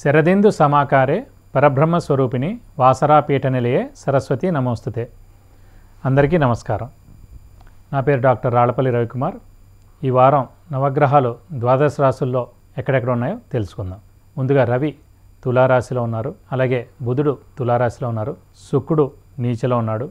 శరదిందు సమాకారే పరబ్రహ్మస్వరూపిణి వాసరాపీఠ నిలయే సరస్వతి నమోస్తుతే అందరికీ నమస్కారం నా పేరు డాక్టర్ రాళ్ళపల్లి రవికుమార్ ఈ వారం నవగ్రహాలు ద్వాదశ రాసుల్లో ఎక్కడెక్కడ ఉన్నాయో తెలుసుకుందాం ముందుగా రవి తులారాశిలో ఉన్నారు అలాగే బుధుడు తులారాశిలో ఉన్నారు శుక్రుడు నీచలో ఉన్నాడు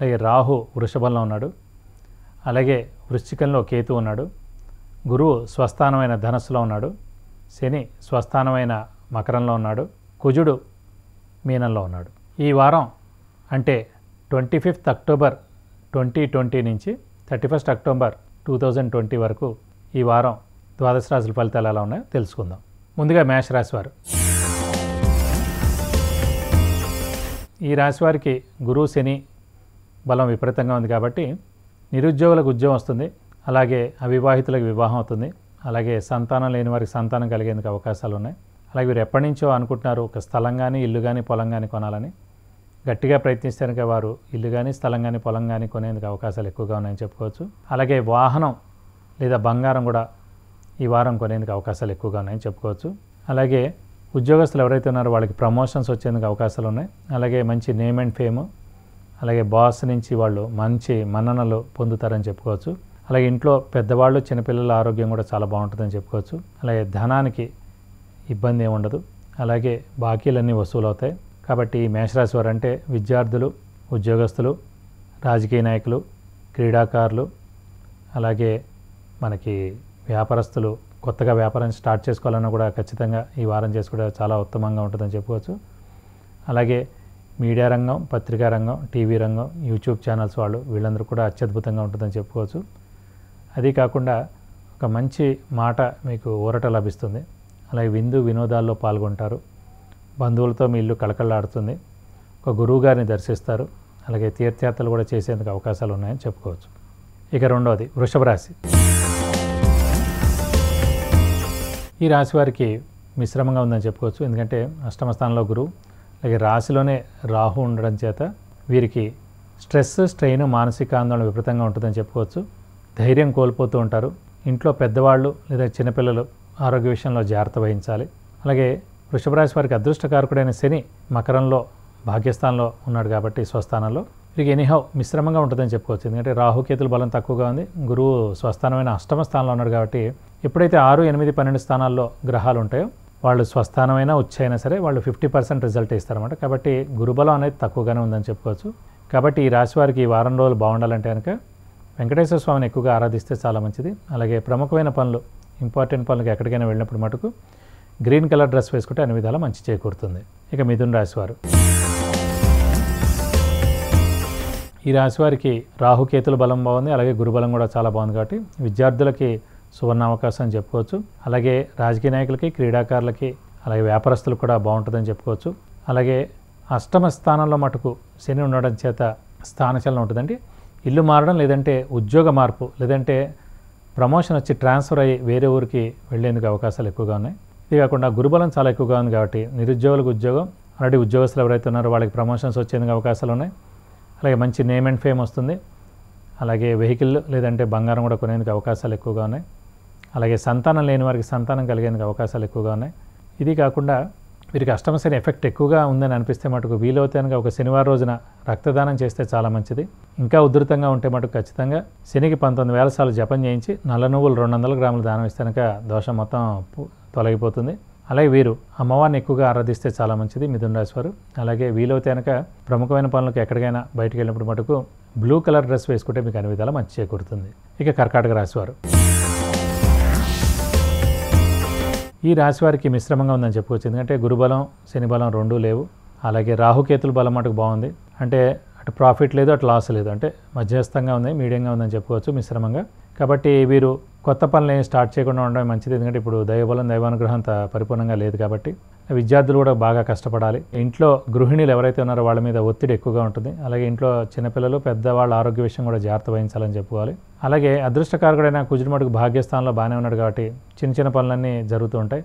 అలాగే రాహు వృషభంలో ఉన్నాడు అలాగే వృశ్చికంలో కేతు ఉన్నాడు గురువు స్వస్థానమైన ధనస్సులో ఉన్నాడు శని స్వస్థానమైన మకరంలో ఉన్నాడు కుజుడు మీనంలో ఉన్నాడు ఈ వారం అంటే twenty fifth October twenty twenty నుంచి thirty first October two thousand twenty వరకు ఈ వారం ద్వాదశ రాశుల ఫలితాలు ఎలా ఉన్నాయో తెలుసుకుందాం ముందుగా మేష వారు ఈ రాశి వారికి గురువు శని బలం విపరీతంగా ఉంది కాబట్టి నిరుద్యోగులకు ఉద్యోగం వస్తుంది అలాగే అవివాహితులకు వివాహం అవుతుంది అలాగే సంతానం లేని వారికి సంతానం కలిగేందుకు అవకాశాలు ఉన్నాయి అలాగే వీరు ఎప్పటి నుంచో అనుకుంటున్నారు ఒక స్థలం కానీ ఇల్లు కానీ పొలం కానీ కొనాలని గట్టిగా ప్రయత్నిస్తే కనుక వారు ఇల్లు కానీ స్థలం కానీ పొలం కానీ కొనేందుకు అవకాశాలు ఎక్కువగా ఉన్నాయని చెప్పుకోవచ్చు అలాగే వాహనం లేదా బంగారం కూడా ఈ వారం కొనేందుకు అవకాశాలు ఎక్కువగా ఉన్నాయని చెప్పుకోవచ్చు అలాగే ఉద్యోగస్తులు ఎవరైతే ఉన్నారో వాళ్ళకి ప్రమోషన్స్ వచ్చేందుకు అవకాశాలు ఉన్నాయి అలాగే మంచి నేమ్ అండ్ ఫేమ్ అలాగే బాస్ నుంచి వాళ్ళు మంచి మన్ననలు పొందుతారని చెప్పుకోవచ్చు అలాగే ఇంట్లో పెద్దవాళ్ళు చిన్నపిల్లల ఆరోగ్యం కూడా చాలా బాగుంటుందని చెప్పుకోవచ్చు అలాగే ధనానికి ఇబ్బంది ఏమి ఉండదు అలాగే బాకీలన్నీ వసూలు అవుతాయి కాబట్టి ఈ మేషరాశి వారు అంటే విద్యార్థులు ఉద్యోగస్తులు రాజకీయ నాయకులు క్రీడాకారులు అలాగే మనకి వ్యాపారస్తులు కొత్తగా వ్యాపారం స్టార్ట్ చేసుకోవాలన్నా కూడా ఖచ్చితంగా ఈ వారం చేసుకోవడం చాలా ఉత్తమంగా ఉంటుందని చెప్పుకోవచ్చు అలాగే మీడియా రంగం పత్రికా రంగం టీవీ రంగం యూట్యూబ్ ఛానల్స్ వాళ్ళు వీళ్ళందరూ కూడా అత్యద్భుతంగా ఉంటుందని చెప్పుకోవచ్చు అది కాకుండా ఒక మంచి మాట మీకు ఊరట లభిస్తుంది అలాగే విందు వినోదాల్లో పాల్గొంటారు బంధువులతో మీ ఇల్లు కళకళలాడుతుంది ఒక గురువు గారిని దర్శిస్తారు అలాగే తీర్థయాత్రలు కూడా చేసేందుకు అవకాశాలు ఉన్నాయని చెప్పుకోవచ్చు ఇక రెండవది వృషభ రాశి ఈ రాశి వారికి మిశ్రమంగా ఉందని చెప్పుకోవచ్చు ఎందుకంటే అష్టమ స్థానంలో గురువు అలాగే రాశిలోనే రాహు ఉండడం చేత వీరికి స్ట్రెస్ స్ట్రెయిన్ మానసిక ఆందోళన విపరీతంగా ఉంటుందని చెప్పుకోవచ్చు ధైర్యం కోల్పోతూ ఉంటారు ఇంట్లో పెద్దవాళ్ళు లేదా చిన్నపిల్లలు ఆరోగ్య విషయంలో జాగ్రత్త వహించాలి అలాగే వృషభరాశి వారికి అదృష్టకారకుడైన శని మకరంలో భాగ్యస్థానంలో ఉన్నాడు కాబట్టి స్వస్థానంలో వీరికి ఎనీహౌ మిశ్రమంగా ఉంటుందని చెప్పుకోవచ్చు ఎందుకంటే రాహుకేతుల బలం తక్కువగా ఉంది గురువు స్వస్థానమైన అష్టమ స్థానంలో ఉన్నాడు కాబట్టి ఎప్పుడైతే ఆరు ఎనిమిది పన్నెండు స్థానాల్లో గ్రహాలు ఉంటాయో వాళ్ళు స్వస్థానమైనా ఉచ్చైనా సరే వాళ్ళు ఫిఫ్టీ పర్సెంట్ రిజల్ట్ ఇస్తారన్నమాట కాబట్టి గురుబలం అనేది తక్కువగానే ఉందని చెప్పుకోవచ్చు కాబట్టి ఈ రాశి వారికి ఈ వారం రోజులు బాగుండాలంటే కనుక వెంకటేశ్వర స్వామిని ఎక్కువగా ఆరాధిస్తే చాలా మంచిది అలాగే ప్రముఖమైన పనులు ఇంపార్టెంట్ పనులకు ఎక్కడికైనా వెళ్ళినప్పుడు మటుకు గ్రీన్ కలర్ డ్రెస్ వేసుకుంటే అన్ని విధాలా మంచి చేకూరుతుంది ఇక మిథున్ రాశివారు ఈ రాశివారికి రాహుకేతుల బలం బాగుంది అలాగే గురుబలం కూడా చాలా బాగుంది కాబట్టి విద్యార్థులకి సువర్ణ అవకాశం అని చెప్పుకోవచ్చు అలాగే రాజకీయ నాయకులకి క్రీడాకారులకి అలాగే వ్యాపారస్తులకు కూడా బాగుంటుందని చెప్పుకోవచ్చు అలాగే అష్టమ స్థానంలో మటుకు శని ఉండడం చేత స్థానచలనం ఉంటుందండి ఇల్లు మారడం లేదంటే ఉద్యోగ మార్పు లేదంటే ప్రమోషన్ వచ్చి ట్రాన్స్ఫర్ అయ్యి వేరే ఊరికి వెళ్లేందుకు అవకాశాలు ఎక్కువగా ఉన్నాయి ఇది కాకుండా గురుబలం చాలా ఎక్కువగా ఉంది కాబట్టి నిరుద్యోగులకు ఉద్యోగం ఆల్రెడీ ఉద్యోగస్తులు ఎవరైతే ఉన్నారో వాళ్ళకి ప్రమోషన్స్ వచ్చేందుకు అవకాశాలు ఉన్నాయి అలాగే మంచి నేమ్ అండ్ ఫేమ్ వస్తుంది అలాగే వెహికల్ లేదంటే బంగారం కూడా కొనేందుకు అవకాశాలు ఎక్కువగా ఉన్నాయి అలాగే సంతానం లేని వారికి సంతానం కలిగేందుకు అవకాశాలు ఎక్కువగా ఉన్నాయి ఇది కాకుండా వీరికి అష్టమశని ఎఫెక్ట్ ఎక్కువగా ఉందని అనిపిస్తే మటుకు వీలవుతానుగా ఒక శనివారం రోజున రక్తదానం చేస్తే చాలా మంచిది ఇంకా ఉధృతంగా ఉంటే మటుకు ఖచ్చితంగా శనికి పంతొమ్మిది వేల సార్లు జపం చేయించి నల్ల నువ్వులు రెండు వందల గ్రాములు దానం ఇస్తేనక దోషం మొత్తం తొలగిపోతుంది అలాగే వీరు అమ్మవారిని ఎక్కువగా ఆరాధిస్తే చాలా మంచిది మిథున రాశి వారు అలాగే వీలవుతే కనుక ప్రముఖమైన పనులకు ఎక్కడికైనా బయటకు వెళ్ళినప్పుడు మటుకు బ్లూ కలర్ డ్రెస్ వేసుకుంటే మీకు అన్ని విధాలు మంచి చేకూరుతుంది ఇక కర్కాటక రాశివారు ఈ రాశి వారికి మిశ్రమంగా ఉందని చెప్పుకోవచ్చు ఎందుకంటే గురుబలం శనిబలం రెండూ లేవు అలాగే రాహుకేతుల బలం మటుకు బాగుంది అంటే అటు ప్రాఫిట్ లేదు అటు లాస్ లేదు అంటే మధ్యస్థంగా ఉంది మీడియంగా ఉందని చెప్పుకోవచ్చు మిశ్రమంగా కాబట్టి వీరు కొత్త పనులు ఏం స్టార్ట్ చేయకుండా ఉండడం మంచిది ఎందుకంటే ఇప్పుడు దైవబలం దైవానుగ్రహం అంత పరిపూర్ణంగా లేదు కాబట్టి విద్యార్థులు కూడా బాగా కష్టపడాలి ఇంట్లో గృహిణులు ఎవరైతే ఉన్నారో వాళ్ళ మీద ఒత్తిడి ఎక్కువగా ఉంటుంది అలాగే ఇంట్లో చిన్నపిల్లలు పెద్దవాళ్ళ ఆరోగ్య విషయం కూడా జాగ్రత్త వహించాలని చెప్పుకోవాలి అలాగే అదృష్టకారుడైన కుజుడిమటుకు భాగ్యస్థానంలో బాగానే ఉన్నాడు కాబట్టి చిన్న చిన్న పనులన్నీ జరుగుతూ ఉంటాయి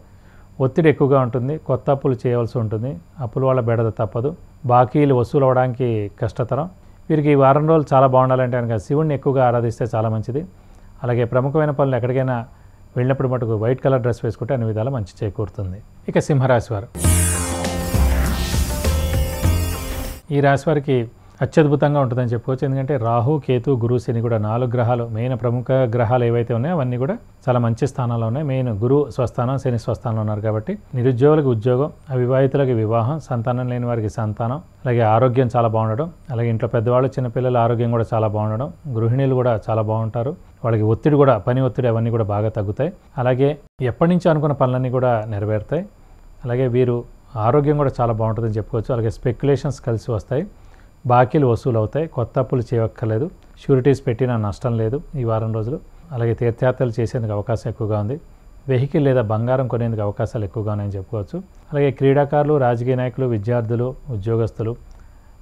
ఒత్తిడి ఎక్కువగా ఉంటుంది కొత్త అప్పులు చేయవలసి ఉంటుంది అప్పుల వాళ్ళ బెడద తప్పదు బాకీలు వసూలు అవ్వడానికి కష్టతరం వీరికి ఈ వారం రోజులు చాలా బాగుండాలంటే కనుక శివుణ్ణి ఎక్కువగా ఆరాధిస్తే చాలా మంచిది అలాగే ప్రముఖమైన పనులు ఎక్కడికైనా వెళ్ళినప్పుడు మటుకు వైట్ కలర్ డ్రెస్ వేసుకుంటే అన్ని విధాలు మంచి చేకూరుతుంది ఇక సింహరాశి వారు ఈ రాశి వారికి అత్యద్భుతంగా ఉంటుందని చెప్పుకోవచ్చు ఎందుకంటే రాహు కేతు గురు శని కూడా నాలుగు గ్రహాలు మెయిన్ ప్రముఖ గ్రహాలు ఏవైతే ఉన్నాయో అవన్నీ కూడా చాలా మంచి స్థానాల్లో ఉన్నాయి మెయిన్ గురు స్వస్థానం శని స్వస్థానంలో ఉన్నారు కాబట్టి నిరుద్యోగులకు ఉద్యోగం అవివాహితులకు వివాహం సంతానం లేని వారికి సంతానం అలాగే ఆరోగ్యం చాలా బాగుండడం అలాగే ఇంట్లో పెద్దవాళ్ళు చిన్నపిల్లల ఆరోగ్యం కూడా చాలా బాగుండడం గృహిణీలు కూడా చాలా బాగుంటారు వాళ్ళకి ఒత్తిడి కూడా పని ఒత్తిడి అవన్నీ కూడా బాగా తగ్గుతాయి అలాగే ఎప్పటి నుంచో అనుకున్న పనులన్నీ కూడా నెరవేరుతాయి అలాగే వీరు ఆరోగ్యం కూడా చాలా బాగుంటుందని చెప్పుకోవచ్చు అలాగే స్పెక్యులేషన్స్ కలిసి వస్తాయి బాకీలు వసూలు అవుతాయి కొత్త అప్పులు చేయక్కర్లేదు షూరిటీస్ పెట్టిన నష్టం లేదు ఈ వారం రోజులు అలాగే తీర్థయాత్రలు చేసేందుకు అవకాశం ఎక్కువగా ఉంది వెహికల్ లేదా బంగారం కొనేందుకు అవకాశాలు ఎక్కువగా ఉన్నాయని చెప్పుకోవచ్చు అలాగే క్రీడాకారులు రాజకీయ నాయకులు విద్యార్థులు ఉద్యోగస్తులు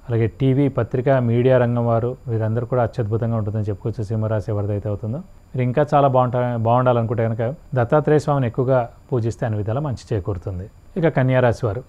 అలాగే టీవీ పత్రిక మీడియా రంగం వారు వీరందరూ కూడా అత్యద్భుతంగా ఉంటుందని చెప్పుకోవచ్చు సింహరాశి ఎవరిదైతే అవుతుందో మీరు ఇంకా చాలా బాగుంటా బాగుండాలనుకుంటే కనుక దత్తాత్రేయ స్వామిని ఎక్కువగా పూజిస్తే అన్ని విధాలు మంచి చేకూరుతుంది ఇక రాశి వారు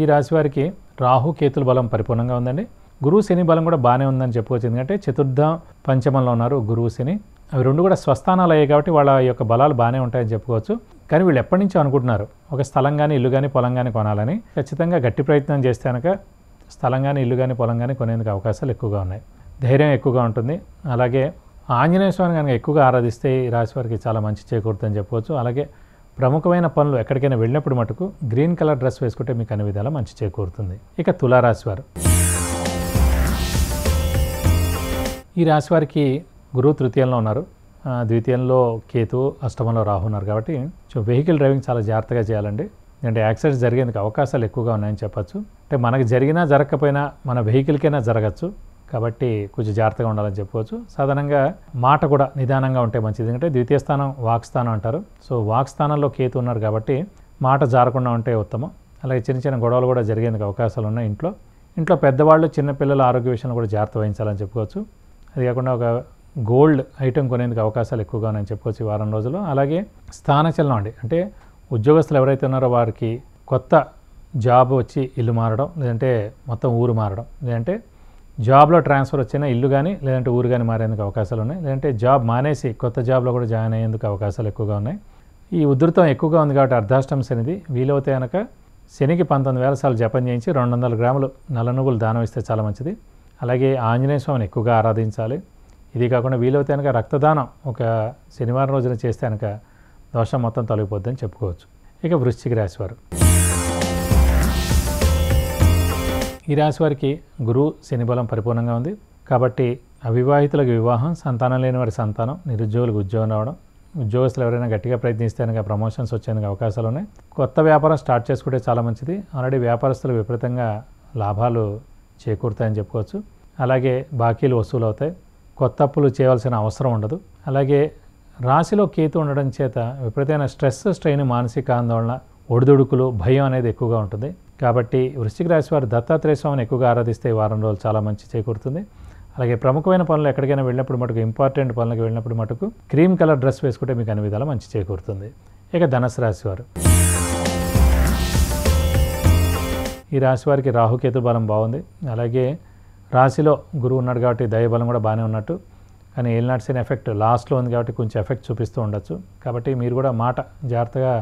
ఈ రాశి వారికి రాహు కేతుల బలం పరిపూర్ణంగా ఉందండి గురువు శని బలం కూడా బాగానే ఉందని చెప్పుకోవచ్చు ఎందుకంటే చతుర్థ పంచమంలో ఉన్నారు గురువు శని అవి రెండు కూడా స్వస్థానాలు అయ్యాయి కాబట్టి వాళ్ళ యొక్క బలాలు బాగానే ఉంటాయని చెప్పుకోవచ్చు కానీ వీళ్ళు ఎప్పటి నుంచో అనుకుంటున్నారు ఒక స్థలం కానీ ఇల్లు కానీ పొలం కానీ కొనాలని ఖచ్చితంగా గట్టి ప్రయత్నం చేస్తే కనుక స్థలం కానీ ఇల్లు కానీ పొలం కానీ కొనేందుకు అవకాశాలు ఎక్కువగా ఉన్నాయి ధైర్యం ఎక్కువగా ఉంటుంది అలాగే ఆంజనేయ స్వామిని కనుక ఎక్కువగా ఆరాధిస్తే ఈ రాశి వారికి చాలా మంచి చేకూరుతుందని చెప్పవచ్చు అలాగే ప్రముఖమైన పనులు ఎక్కడికైనా వెళ్ళినప్పుడు మటుకు గ్రీన్ కలర్ డ్రెస్ వేసుకుంటే మీకు అన్ని విధాలు మంచి చేకూరుతుంది ఇక తులారాశి వారు ఈ రాశి వారికి గురువు తృతీయంలో ఉన్నారు ద్వితీయంలో కేతు అష్టమంలో రాహు ఉన్నారు కాబట్టి సో వెహికల్ డ్రైవింగ్ చాలా జాగ్రత్తగా చేయాలండి అంటే యాక్సిడెంట్స్ జరిగేందుకు అవకాశాలు ఎక్కువగా ఉన్నాయని చెప్పచ్చు అంటే మనకు జరిగినా జరగకపోయినా మన వెహికల్కైనా జరగచ్చు కాబట్టి కొంచెం జాగ్రత్తగా ఉండాలని చెప్పుకోవచ్చు సాధారణంగా మాట కూడా నిదానంగా ఉంటే మంచిది ఎందుకంటే ద్వితీయ స్థానం వాక్స్థానం అంటారు సో వాక్స్థానంలో కేతు ఉన్నారు కాబట్టి మాట జారకుండా ఉంటే ఉత్తమం అలాగే చిన్న చిన్న గొడవలు కూడా జరిగేందుకు అవకాశాలు ఉన్నాయి ఇంట్లో ఇంట్లో పెద్దవాళ్ళు చిన్నపిల్లల ఆరోగ్య విషయంలో కూడా జాగ్రత్త వహించాలని చెప్పుకోవచ్చు అది కాకుండా ఒక గోల్డ్ ఐటెం కొనేందుకు అవకాశాలు ఎక్కువగా ఉన్నాయని చెప్పుకోవచ్చు ఈ వారం రోజుల్లో అలాగే స్థానచలనం అండి అంటే ఉద్యోగస్తులు ఎవరైతే ఉన్నారో వారికి కొత్త జాబ్ వచ్చి ఇల్లు మారడం లేదంటే మొత్తం ఊరు మారడం లేదంటే జాబ్లో ట్రాన్స్ఫర్ వచ్చిన ఇల్లు కానీ లేదంటే ఊరు కానీ మారేందుకు అవకాశాలు ఉన్నాయి లేదంటే జాబ్ మానేసి కొత్త జాబ్లో కూడా జాయిన్ అయ్యేందుకు అవకాశాలు ఎక్కువగా ఉన్నాయి ఈ ఉధృతం ఎక్కువగా ఉంది కాబట్టి అర్ధాష్టం శనిది వీలవుతే కనుక శనికి పంతొమ్మిది వేల సార్లు జపం చేయించి రెండు వందల గ్రాములు నలనుగులు దానం ఇస్తే చాలా మంచిది అలాగే ఆంజనేయ స్వామిని ఎక్కువగా ఆరాధించాలి ఇది కాకుండా వీలైతే కనుక రక్తదానం ఒక శనివారం రోజున చేస్తే కనుక దోషం మొత్తం తొలగిపోద్దని చెప్పుకోవచ్చు ఇక వృశ్చిక రాశి వారు ఈ రాశి వారికి గురువు శని బలం పరిపూర్ణంగా ఉంది కాబట్టి అవివాహితులకు వివాహం సంతానం లేని వారి సంతానం నిరుద్యోగులకు ఉద్యోగం రావడం ఉద్యోగస్తులు ఎవరైనా గట్టిగా ప్రయత్నిస్తే కనుక ప్రమోషన్స్ వచ్చేందుకు అవకాశాలు ఉన్నాయి కొత్త వ్యాపారం స్టార్ట్ చేసుకుంటే చాలా మంచిది ఆల్రెడీ వ్యాపారస్తులు విపరీతంగా లాభాలు చేకూరుతాయని చెప్పుకోవచ్చు అలాగే బాకీలు వసూలు అవుతాయి కొత్త అప్పులు చేయవలసిన అవసరం ఉండదు అలాగే రాశిలో కేతు ఉండడం చేత విపరీతమైన స్ట్రెస్ స్ట్రెయిన్ మానసిక ఆందోళన ఒడిదుడుకులు భయం అనేది ఎక్కువగా ఉంటుంది కాబట్టి వృశ్చిక రాశి వారు దత్తాత్రేయ స్వామిని ఎక్కువగా ఆరాధిస్తే వారం రోజులు చాలా మంచి చేకూరుతుంది అలాగే ప్రముఖమైన పనులు ఎక్కడికైనా వెళ్ళినప్పుడు మటుకు ఇంపార్టెంట్ పనులకు వెళ్ళినప్పుడు మటుకు క్రీమ్ కలర్ డ్రెస్ వేసుకుంటే మీకు అన్ని విధాలు మంచి చేకూరుతుంది ఇక ధనసు రాశి వారు ఈ రాశి వారికి రాహుకేతు బలం బాగుంది అలాగే రాశిలో గురువు ఉన్నాడు కాబట్టి దైవబలం కూడా బాగానే ఉన్నట్టు కానీ ఏలినాటి ఎఫెక్ట్ లాస్ట్లో ఉంది కాబట్టి కొంచెం ఎఫెక్ట్ చూపిస్తూ ఉండొచ్చు కాబట్టి మీరు కూడా మాట జాగ్రత్తగా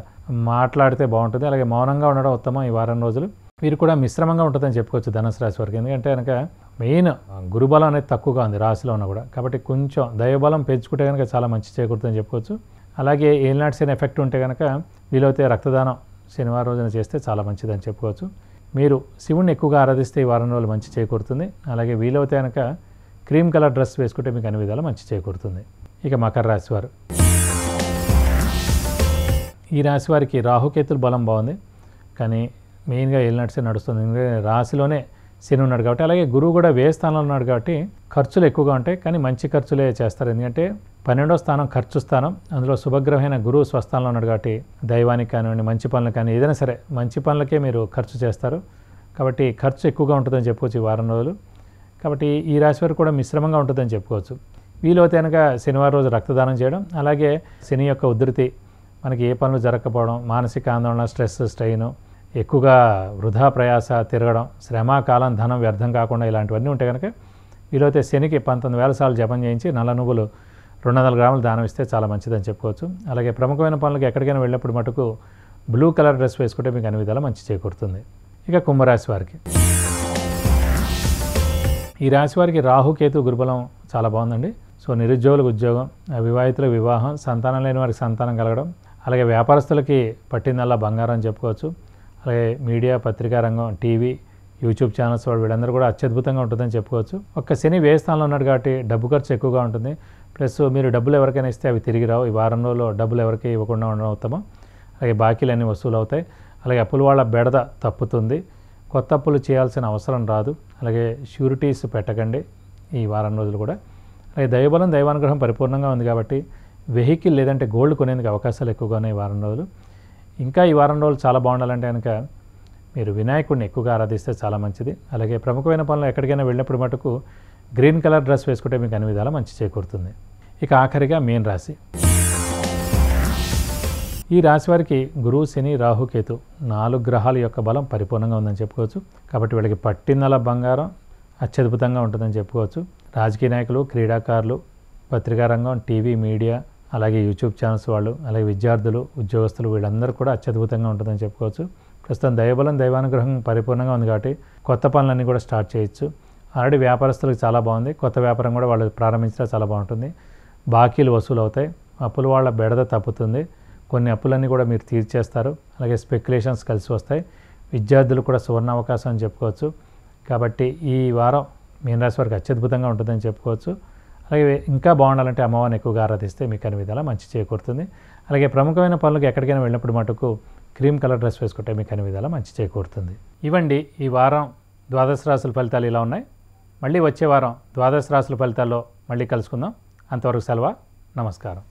మాట్లాడితే బాగుంటుంది అలాగే మౌనంగా ఉండడం ఉత్తమం ఈ వారం రోజులు మీరు కూడా మిశ్రమంగా ఉంటుందని చెప్పుకోవచ్చు ధనుసు రాశి వరకు ఎందుకంటే కనుక మెయిన్ గురుబలం అనేది తక్కువగా ఉంది రాశిలో ఉన్న కూడా కాబట్టి కొంచెం దైవబలం పెంచుకుంటే కనుక చాలా మంచి చేకూరుతుందని చెప్పుకోవచ్చు అలాగే ఏలినాటి సైన్ ఎఫెక్ట్ ఉంటే కనుక వీలైతే రక్తదానం శనివారం రోజున చేస్తే చాలా మంచిదని చెప్పుకోవచ్చు మీరు శివుణ్ణి ఎక్కువగా ఆరాధిస్తే ఈ వారం రోజులు మంచి చేకూరుతుంది అలాగే వీలవుతే కనుక క్రీమ్ కలర్ డ్రెస్ వేసుకుంటే మీకు అన్ని విధాలు మంచి చేకూరుతుంది ఇక మకర రాశి వారు ఈ రాశి వారికి బలం బాగుంది కానీ మెయిన్గా నడిచే నడుస్తుంది ఎందుకంటే రాశిలోనే శని ఉన్నాడు కాబట్టి అలాగే గురువు కూడా వ్యయ స్థానంలో ఉన్నాడు కాబట్టి ఖర్చులు ఎక్కువగా ఉంటాయి కానీ మంచి ఖర్చులే చేస్తారు ఎందుకంటే పన్నెండో స్థానం ఖర్చు స్థానం అందులో శుభగ్రహమైన గురువు స్వస్థానంలో ఉన్నాడు కాబట్టి దైవానికి కానివ్వండి మంచి పనులకు కానీ ఏదైనా సరే మంచి పనులకే మీరు ఖర్చు చేస్తారు కాబట్టి ఖర్చు ఎక్కువగా ఉంటుందని చెప్పుకోవచ్చు ఈ వారం రోజులు కాబట్టి ఈ రాశి వారు కూడా మిశ్రమంగా ఉంటుందని చెప్పుకోవచ్చు వీలైతే కనుక శనివారం రోజు రక్తదానం చేయడం అలాగే శని యొక్క ఉధృతి మనకి ఏ పనులు జరగకపోవడం మానసిక ఆందోళన స్ట్రెస్ స్ట్రెయిన్ ఎక్కువగా వృధా ప్రయాస తిరగడం శ్రమ కాలం ధనం వ్యర్థం కాకుండా ఇలాంటివన్నీ ఉంటే కనుక వీలైతే శనికి పంతొమ్మిది వేల సార్లు జపం చేయించి నల్ల నువ్వులు రెండు వందల గ్రాములు దానం ఇస్తే చాలా మంచిదని చెప్పుకోవచ్చు అలాగే ప్రముఖమైన పనులకు ఎక్కడికైనా వెళ్ళినప్పుడు మటుకు బ్లూ కలర్ డ్రెస్ వేసుకుంటే మీకు అన్ని విధాలు మంచి చేకూరుతుంది ఇక కుంభరాశి వారికి ఈ రాశి వారికి రాహుకేతు గురుబలం చాలా బాగుందండి సో నిరుద్యోగులకు ఉద్యోగం వివాహితుల వివాహం సంతానం లేని వారికి సంతానం కలగడం అలాగే వ్యాపారస్తులకి పట్టిందల్లా బంగారం చెప్పుకోవచ్చు అలాగే మీడియా పత్రికా రంగం టీవీ యూట్యూబ్ ఛానల్స్ వాడు వీళ్ళందరూ కూడా అత్యద్భుతంగా ఉంటుందని చెప్పుకోవచ్చు ఒక్క శని వ్యయ స్థానంలో ఉన్నాడు కాబట్టి డబ్బు ఖర్చు ఎక్కువగా ఉంటుంది ప్లస్ మీరు డబ్బులు ఎవరికైనా ఇస్తే అవి తిరిగి రావు ఈ వారం రోజుల్లో డబ్బులు ఎవరికి ఇవ్వకుండా ఉండడం ఉత్తమం అలాగే బాకీలు అన్ని వసూలు అవుతాయి అలాగే అప్పులు వాళ్ళ బెడద తప్పుతుంది కొత్త అప్పులు చేయాల్సిన అవసరం రాదు అలాగే ష్యూరిటీస్ పెట్టకండి ఈ వారం రోజులు కూడా అలాగే దైవబలం దైవానుగ్రహం పరిపూర్ణంగా ఉంది కాబట్టి వెహికల్ లేదంటే గోల్డ్ కొనేందుకు అవకాశాలు ఎక్కువగానే ఉన్నాయి వారం రోజులు ఇంకా ఈ వారం రోజులు చాలా బాగుండాలంటే కనుక మీరు వినాయకుడిని ఎక్కువగా ఆరాధిస్తే చాలా మంచిది అలాగే ప్రముఖమైన పనులు ఎక్కడికైనా వెళ్ళినప్పుడు మటుకు గ్రీన్ కలర్ డ్రెస్ వేసుకుంటే మీకు అన్ని విధాలు మంచి చేకూరుతుంది ఇక ఆఖరిగా మీన్ రాశి ఈ రాశి వారికి గురువు శని రాహుకేతు నాలుగు గ్రహాల యొక్క బలం పరిపూర్ణంగా ఉందని చెప్పుకోవచ్చు కాబట్టి వీళ్ళకి పట్టిందల బంగారం అత్యద్భుతంగా ఉంటుందని చెప్పుకోవచ్చు రాజకీయ నాయకులు క్రీడాకారులు పత్రికా రంగం టీవీ మీడియా అలాగే యూట్యూబ్ ఛానల్స్ వాళ్ళు అలాగే విద్యార్థులు ఉద్యోగస్తులు వీళ్ళందరూ కూడా అత్యద్భుతంగా ఉంటుందని చెప్పుకోవచ్చు ప్రస్తుతం దైవబలం దైవానుగ్రహం పరిపూర్ణంగా ఉంది కాబట్టి కొత్త పనులన్నీ కూడా స్టార్ట్ చేయొచ్చు ఆల్రెడీ వ్యాపారస్తులకు చాలా బాగుంది కొత్త వ్యాపారం కూడా వాళ్ళు ప్రారంభించినా చాలా బాగుంటుంది బాకీలు వసూలు అవుతాయి అప్పులు వాళ్ళ బెడద తప్పుతుంది కొన్ని అప్పులన్నీ కూడా మీరు తీర్చేస్తారు అలాగే స్పెక్యులేషన్స్ కలిసి వస్తాయి విద్యార్థులు కూడా సువర్ణ అవకాశం అని చెప్పుకోవచ్చు కాబట్టి ఈ వారం మీనరాశి వారికి అత్యద్భుతంగా ఉంటుందని చెప్పుకోవచ్చు అలాగే ఇంకా బాగుండాలంటే అమ్మవారిని ఎక్కువగా ఆరాధిస్తే మీకు అన్ని విధాలా మంచి చేకూరుతుంది అలాగే ప్రముఖమైన పనులకు ఎక్కడికైనా వెళ్ళినప్పుడు మటుకు క్రీమ్ కలర్ డ్రెస్ వేసుకుంటే మీకు అన్ని విధాలా మంచి చేకూరుతుంది ఇవండి ఈ వారం ద్వాదశ రాసుల ఫలితాలు ఇలా ఉన్నాయి మళ్ళీ వచ్చే వారం ద్వాదశ రాసుల ఫలితాల్లో మళ్ళీ కలుసుకుందాం అంతవరకు సెలవు నమస్కారం